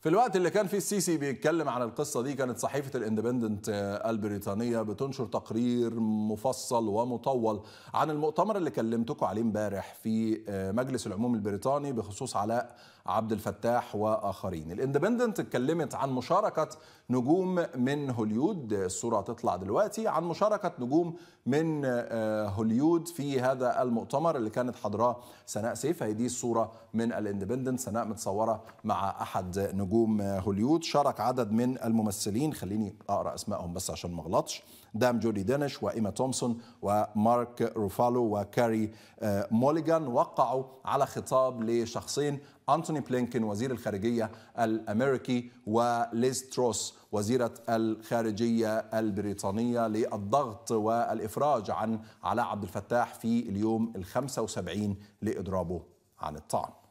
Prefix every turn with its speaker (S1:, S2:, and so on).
S1: في الوقت اللي كان فيه السيسي بيتكلم عن القصة دي كانت صحيفة الاندبندنت آه، البريطانية بتنشر تقرير مفصل ومطول عن المؤتمر اللي كلمتكم عليه امبارح في آه، مجلس العموم البريطاني بخصوص علاء عبد الفتاح وآخرين الاندبندنت اتكلمت عن مشاركة نجوم من هوليود آه، الصورة هتطلع دلوقتي عن مشاركة نجوم من هوليود في هذا المؤتمر اللي كانت حضراه سناء سيف هي دي الصورة من الاندبندنت سناء متصورة مع أحد نجوم نجوم هوليود شارك عدد من الممثلين خليني اقرا اسمائهم بس عشان ما اغلطش دام جودي دينش وإيما تومسون ومارك روفالو وكاري آه، موليغان وقعوا على خطاب لشخصين أنتوني بلينكن وزير الخارجية الأمريكي وليز تروس وزيرة الخارجية البريطانية للضغط والإفراج عن علاء عبد الفتاح في اليوم ال 75 لإضرابه عن الطعن